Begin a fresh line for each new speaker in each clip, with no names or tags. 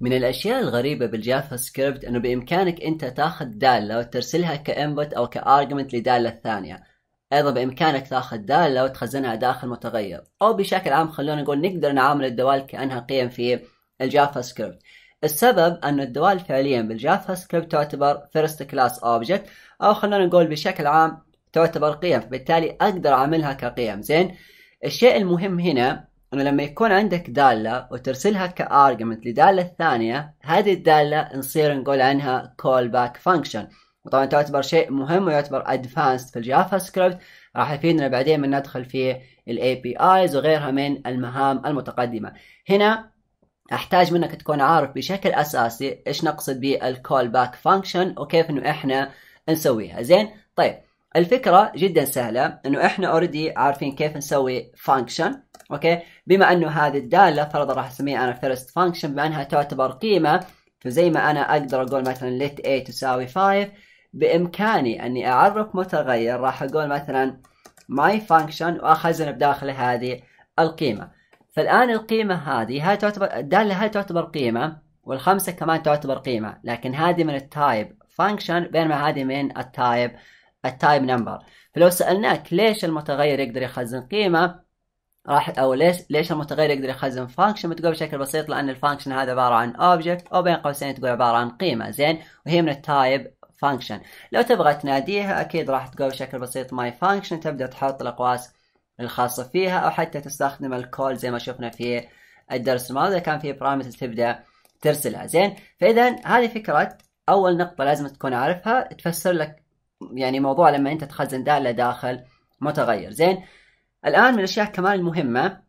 من الاشياء الغريبة بالجافا سكريبت انه بامكانك انت تاخذ دالة وترسلها كانبوت او كارجمنت لدالة ثانية ايضا بامكانك تاخذ دالة وتخزنها داخل متغير او بشكل عام خلونا نقول نقدر نعامل الدوال كانها قيم في الجافا سكريبت السبب أن الدوال فعليا بالجافا سكريبت تعتبر فيرست كلاس اوبجكت او خلونا نقول بشكل عام تعتبر قيم فبالتالي اقدر اعملها كقيم زين الشيء المهم هنا انه لما يكون عندك داله وترسلها كارجمنت لداله ثانيه هذه الداله نصير نقول عنها كول باك فانكشن وطبعا تعتبر شيء مهم ويعتبر ادفانسد في الجافا سكريبت راح يفيدنا بعدين من ندخل في الاي بي ايز وغيرها من المهام المتقدمه هنا احتاج منك تكون عارف بشكل اساسي ايش نقصد بالكول باك فانكشن وكيف انه احنا نسويها زين طيب الفكرة جدا سهلة انه احنا اوريدي عارفين كيف نسوي فانكشن اوكي بما انه هذه الدالة فرضا راح اسميها انا فيرست فانكشن بما انها تعتبر قيمة فزي ما انا اقدر اقول مثلا let a تساوي 5 بامكاني اني اعرف متغير راح اقول مثلا my function واخزن بداخل هذه القيمة فالان القيمة هذه هاي تعتبر الدالة هاي تعتبر قيمة والخمسة كمان تعتبر قيمة لكن هذه من التايب فانكشن بينما هذه من التايب function التايم نمبر فلو سالناك ليش المتغير يقدر يخزن قيمه راح او ليش ليش المتغير يقدر يخزن فانكشن بتقول بشكل بسيط لان الفانكشن هذا عباره عن اوبجكت او بين قوسين تقول عباره عن قيمه زين وهي من التايب فانكشن لو تبغى تناديها اكيد راح تقول بشكل بسيط ماي فانكشن تبدا تحط الاقواس الخاصه فيها او حتى تستخدم الكول زي ما شفنا في الدرس الماضي اذا كان في بارامتر تبدا ترسلها زين فاذا هذه فكره اول نقطه لازم تكون عارفها تفسر لك يعني موضوع لما انت تخزن ده داخل متغير زين الان من الاشياء كمان المهمه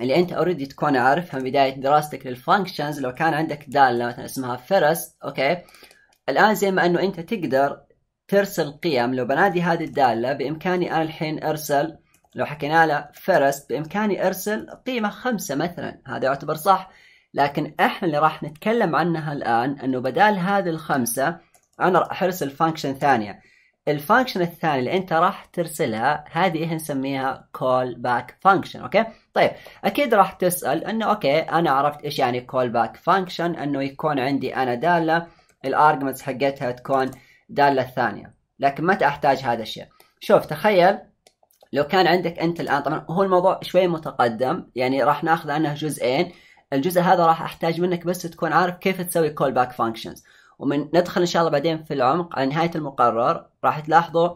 اللي انت اوريدي تكون عارفها من بدايه دراستك للفانكشنز لو كان عندك داله مثلا اسمها فرس اوكي الان زي ما انه انت تقدر ترسل قيم لو بنادي هذه الداله بامكاني انا الحين ارسل لو حكينا له فرس بامكاني ارسل قيمه خمسه مثلا هذا يعتبر صح لكن احنا اللي راح نتكلم عنها الان انه بدال هذه الخمسه انا راح ارسل فانكشن ثانيه الفانكشن الثاني اللي انت راح ترسلها هذه احنا نسميها كول باك فانكشن اوكي طيب اكيد راح تسال انه اوكي انا عرفت ايش يعني كول باك فانكشن انه يكون عندي انا داله الارجمنتس حقتها تكون داله ثانيه لكن متى احتاج هذا الشيء شوف تخيل لو كان عندك انت الان طبعا هو الموضوع شوي متقدم يعني راح ناخذ عنه جزئين الجزء هذا راح احتاج منك بس تكون عارف كيف تسوي كول باك فانكشنز ومن ندخل ان شاء الله بعدين في العمق على نهايه المقرر راح تلاحظوا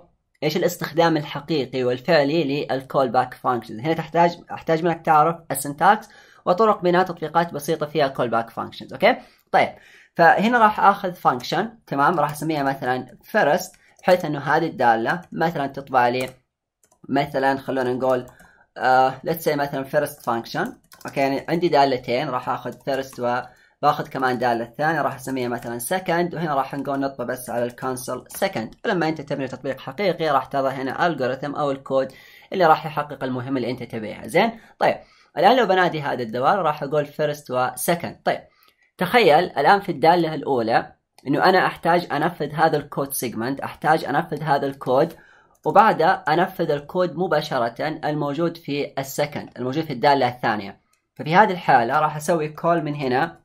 ايش الاستخدام الحقيقي والفعلي للكول باك فانكشن هنا تحتاج احتاج منك تعرف السنتاكس وطرق بناء تطبيقات بسيطه فيها كول باك فانكشنز اوكي طيب فهنا راح اخذ فانكشن تمام راح اسميها مثلا فيرست بحيث انه هذه الداله مثلا تطبع لي مثلا خلونا نقول ليتس آه، uh, مثلا فيرست فانكشن اوكي يعني عندي دالتين راح اخذ فيرست و باخذ كمان دالة الثانية راح اسميها مثلا سكند وهنا راح نقول نطبع بس على الكونسل سكند ولما انت تبني تطبيق حقيقي راح تظهر هنا الجوريثم او الكود اللي راح يحقق المهمة اللي انت تبيها زين طيب الان لو بنادي هذا الدوال راح اقول فيرست وسكند طيب تخيل الان في الدالة الاولى انه انا احتاج انفذ هذا الكود سيجمنت احتاج انفذ هذا الكود وبعدها انفذ الكود مباشرة الموجود في السكند الموجود في الدالة الثانية ففي هذه الحالة راح اسوي كول من هنا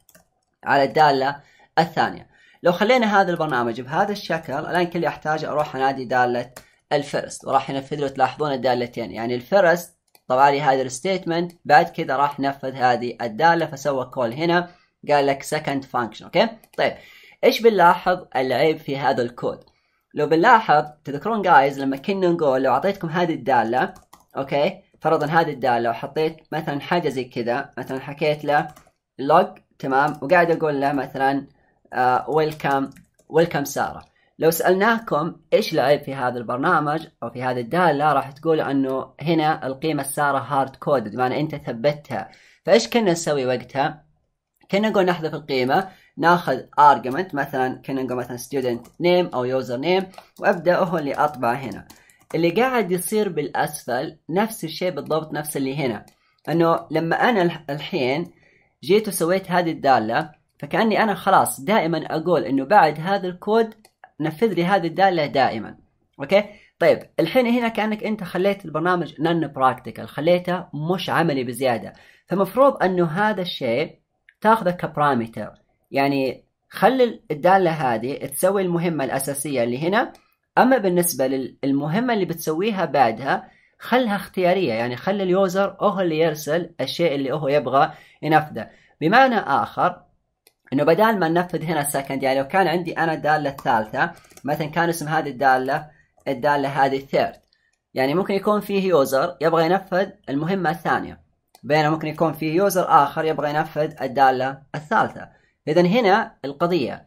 على الدالة الثانية لو خلينا هذا البرنامج بهذا الشكل الآن كل أحتاج أروح أنادي دالة الفرس وراح ينفذ له تلاحظون الدالتين يعني الفرس طبعا لي هذا الستيتمنت بعد كذا راح نفذ هذه الدالة فسوى كول هنا قال لك second function اوكي طيب ايش بنلاحظ العيب في هذا الكود لو بنلاحظ تذكرون جايز لما كنا نقول لو اعطيتكم هذه الداله اوكي فرضا هذه الداله وحطيت مثلا حاجه زي كذا مثلا حكيت له log تمام وقاعد اقول له مثلا ويلكم آه، ويلكم ساره لو سالناكم ايش العيب في هذا البرنامج او في هذه الداله راح تقول انه هنا القيمه ساره هارد كودد بمعنى انت ثبتها فايش كنا نسوي وقتها كنا نقول نحذف القيمه ناخذ argument مثلا كنا نقول مثلا student name او user name وابدا هو اللي اطبع هنا اللي قاعد يصير بالاسفل نفس الشيء بالضبط نفس اللي هنا انه لما انا الحين جيت وسويت هذه الدالة فكأني أنا خلاص دائما أقول إنه بعد هذا الكود نفذ لي هذه الدالة دائما أوكي طيب الحين هنا كأنك أنت خليت البرنامج نن براكتيكال خليته مش عملي بزيادة فمفروض أنه هذا الشيء تاخذه كبرامتر يعني خلي الدالة هذه تسوي المهمة الأساسية اللي هنا أما بالنسبة للمهمة اللي بتسويها بعدها خلها اختيارية يعني خلي اليوزر هو اللي يرسل الشيء اللي هو يبغى ينفذه بمعنى آخر انه بدال ما ننفذ هنا السكند يعني لو كان عندي انا الدالة الثالثة مثلا كان اسم هذه الدالة الدالة هذه الثيرد يعني ممكن يكون فيه يوزر يبغى ينفذ المهمة الثانية بينما ممكن يكون فيه يوزر آخر يبغى ينفذ الدالة الثالثة إذا هنا القضية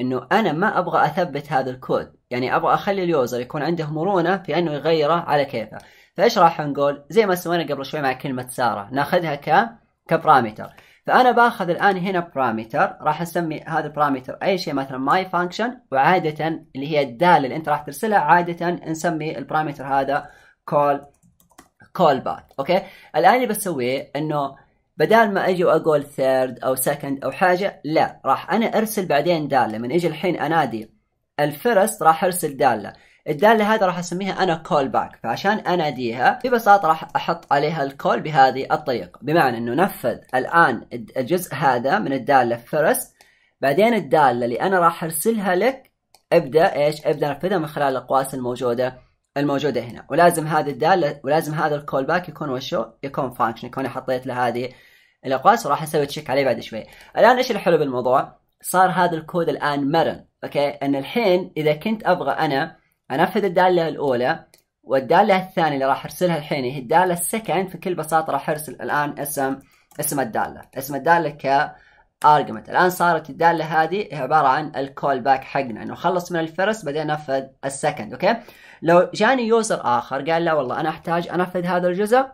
إنه أنا ما أبغى أثبت هذا الكود يعني ابغى اخلي اليوزر يكون عنده مرونه في انه يغيره على كيفه فايش راح نقول زي ما سوينا قبل شوي مع كلمه ساره ناخذها ك كبرامتر فانا باخذ الان هنا بارامتر راح اسمي هذا البرامتر اي شيء مثلا ماي فانكشن وعاده اللي هي الداله اللي انت راح ترسلها عاده نسمي البرامتر هذا كول كول باك اوكي الان اللي بسويه انه بدال ما اجي واقول ثيرد او سكند او حاجه لا راح انا ارسل بعدين داله من اجي الحين انادي الفرس راح ارسل داله الدالة هذا راح اسميها انا كول باك فعشان اناديها ببساطة راح احط عليها الكول بهذه الطريقة بمعنى انه نفذ الان الجزء هذا من الدالة فرس بعدين الدالة اللي انا راح ارسلها لك ابدا ايش ابدا نفذها من خلال الاقواس الموجودة الموجودة هنا ولازم هذه الدالة ولازم هذا الكول باك يكون وشو يكون فانكشن يكون حطيت له هذه الاقواس وراح اسوي تشيك عليه بعد شوي الان ايش الحلو بالموضوع صار هذا الكود الان مرن اوكي ان الحين اذا كنت ابغى انا انفذ الداله الاولى والداله الثانيه اللي راح ارسلها الحين هي الداله السكند فبكل بساطه راح ارسل الان اسم اسم الداله اسم الداله ك argument الان صارت الداله هذه عباره عن الكول باك حقنا انه خلص من الفرس بعدين نفذ السكند اوكي لو جاني يوزر اخر قال لا والله انا احتاج انفذ هذا الجزء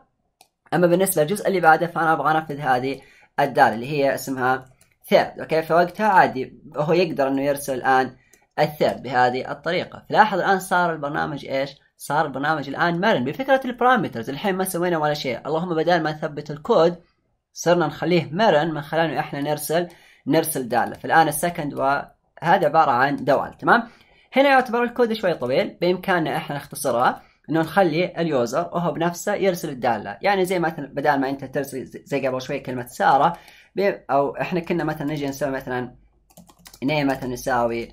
اما بالنسبه للجزء اللي بعده فانا ابغى انفذ هذه الداله اللي هي اسمها ثيرد اوكي فوقتها عادي هو يقدر انه يرسل الان الثيرد بهذه الطريقه فلاحظ الان صار البرنامج ايش صار البرنامج الان مرن بفكره البارامترز الحين ما سوينا ولا شيء اللهم بدل ما نثبت الكود صرنا نخليه مرن من خلال انه احنا نرسل نرسل داله فالان السكند وهذا عباره عن دوال تمام هنا يعتبر الكود شوي طويل بامكاننا احنا نختصرها انه نخلي اليوزر وهو بنفسه يرسل الداله يعني زي مثلا بدال ما انت ترسل زي قبل شوي كلمه ساره او احنا كنا مثلا نجي نسوي مثلا نيم مثلا يساوي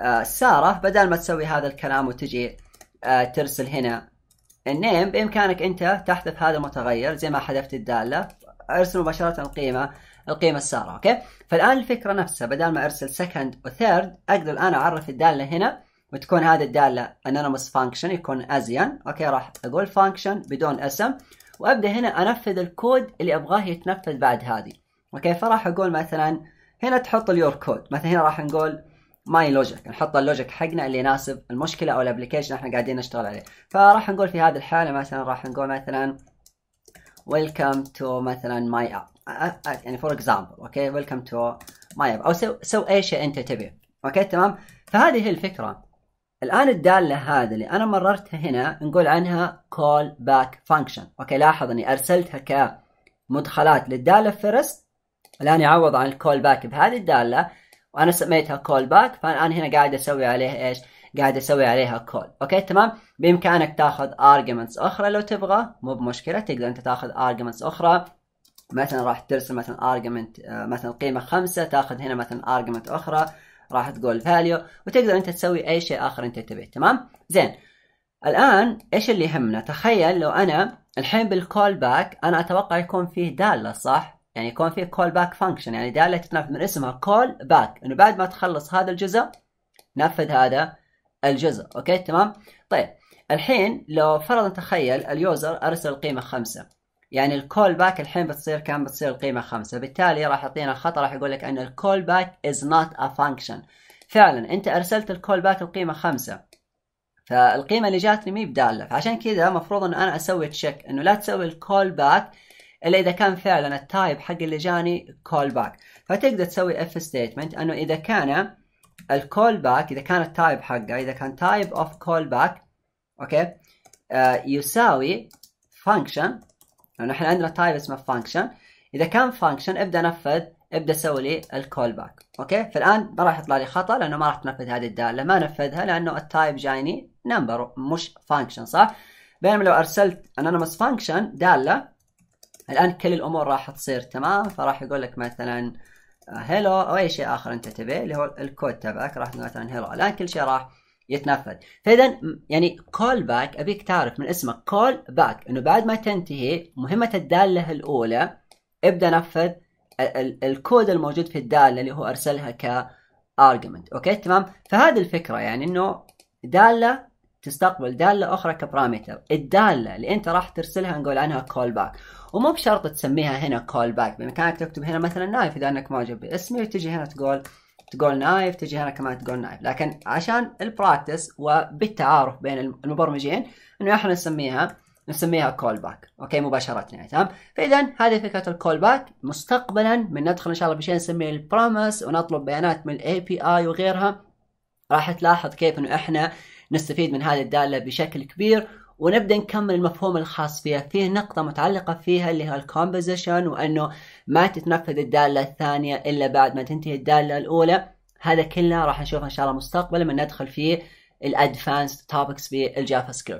آه، ساره بدال ما تسوي هذا الكلام وتجي آه، ترسل هنا النيم بامكانك انت تحذف هذا المتغير زي ما حذفت الداله ارسل مباشره القيمه القيمه الساره اوكي فالان الفكره نفسها بدال ما ارسل سكند وثيرد اقدر الان اعرف الداله هنا وتكون هذه الداله anonymous function يكون ازين اوكي راح اقول function بدون اسم وابدا هنا انفذ الكود اللي ابغاه يتنفذ بعد هذه اوكي فراح اقول مثلا هنا تحط اليور كود مثلا هنا راح نقول ماي لوجيك نحط اللوجيك حقنا اللي يناسب المشكله او الابلكيشن احنا قاعدين نشتغل عليه فراح نقول في هذه الحاله مثلا راح نقول مثلا ويلكم تو مثلا ماي اب يعني فور اكزامبل اوكي ويلكم تو ماي اب او سو, سو اي شيء انت تبيه اوكي تمام فهذه هي الفكره الان الداله هذه اللي انا مررتها هنا نقول عنها كول باك فانكشن اوكي لاحظ اني ارسلتها كمدخلات للداله فيرست الان يعوض عن الكول باك بهذه الداله وانا سميتها كول باك فالان هنا قاعد اسوي عليها ايش قاعد اسوي عليها كول اوكي تمام بامكانك تاخذ ارجمنتس اخرى لو تبغى مو بمشكله تقدر انت تاخذ ارجمنتس اخرى مثلا راح ترسل مثلا argument آه، مثلا قيمه خمسة تاخذ هنا مثلا argument اخرى راح تقول فاليو وتقدر انت تسوي اي شيء اخر انت تبيه تمام زين الان ايش اللي يهمنا تخيل لو انا الحين بالكول باك انا اتوقع يكون فيه داله صح يعني يكون فيه كول باك فانكشن يعني داله تتنفذ من اسمها كول باك انه بعد ما تخلص هذا الجزء نفذ هذا الجزء اوكي تمام طيب الحين لو فرضا تخيل اليوزر ارسل القيمه خمسة يعني الكول باك الحين بتصير كم بتصير القيمه خمسة بالتالي راح يعطينا خطا راح يقول لك ان الكول باك از نوت ا فانكشن فعلا انت ارسلت الكول باك القيمه خمسة فالقيمه اللي جاتني مي بداله فعشان كذا المفروض انه انا اسوي تشيك انه لا تسوي الكول باك الا اذا كان فعلا التايب حق اللي جاني كول باك فتقدر تسوي اف ستيتمنت انه اذا كان الكول باك اذا كان التايب حقه اذا كان تايب اوف كول باك اوكي آه، يساوي فانكشن لانه احنا عندنا تايب اسمه فانكشن اذا كان فانكشن ابدا نفذ ابدا سوي لي الكول باك اوكي فالان ما راح يطلع لي خطا لانه ما راح تنفذ هذه الداله ما نفذها لانه التايب جايني نمبر مش فانكشن صح بينما لو ارسلت انونيمس فانكشن داله الان كل الامور راح تصير تمام فراح يقول لك مثلا هيلو آه، او اي شيء اخر انت تبيه اللي هو الكود تبعك راح مثلا هيلو الان كل شيء راح يتنفذ فاذا يعني كول باك ابيك تعرف من اسمك كول باك انه بعد ما تنتهي مهمه الداله الاولى ابدا نفذ الكود الموجود في الداله اللي هو ارسلها ك argument اوكي تمام فهذه الفكره يعني انه داله تستقبل داله اخرى كبرامتر الداله اللي انت راح ترسلها نقول عنها كول باك ومو بشرط تسميها هنا كول باك بامكانك تكتب هنا مثلا نايف اذا انك معجب باسمي وتجي هنا تقول تقول نايف تجي هنا كمان تقول نايف لكن عشان البراكتس وبالتعارف بين المبرمجين انه احنا نسميها نسميها كول باك اوكي مباشره يعني تمام فاذا هذه فكره الكول باك مستقبلا من ندخل ان شاء الله بشيء نسميه البرامس ونطلب بيانات من الاي بي اي وغيرها راح تلاحظ كيف انه احنا نستفيد من هذه الداله بشكل كبير ونبدا نكمل المفهوم الخاص فيها فيه نقطة متعلقة فيها اللي هو الكومبوزيشن وانه ما تتنفذ الدالة الثانية الا بعد ما تنتهي الدالة الاولى هذا كله راح نشوفه ان شاء الله مستقبلا لما ندخل في الادفانس توبكس بالجافا سكريبت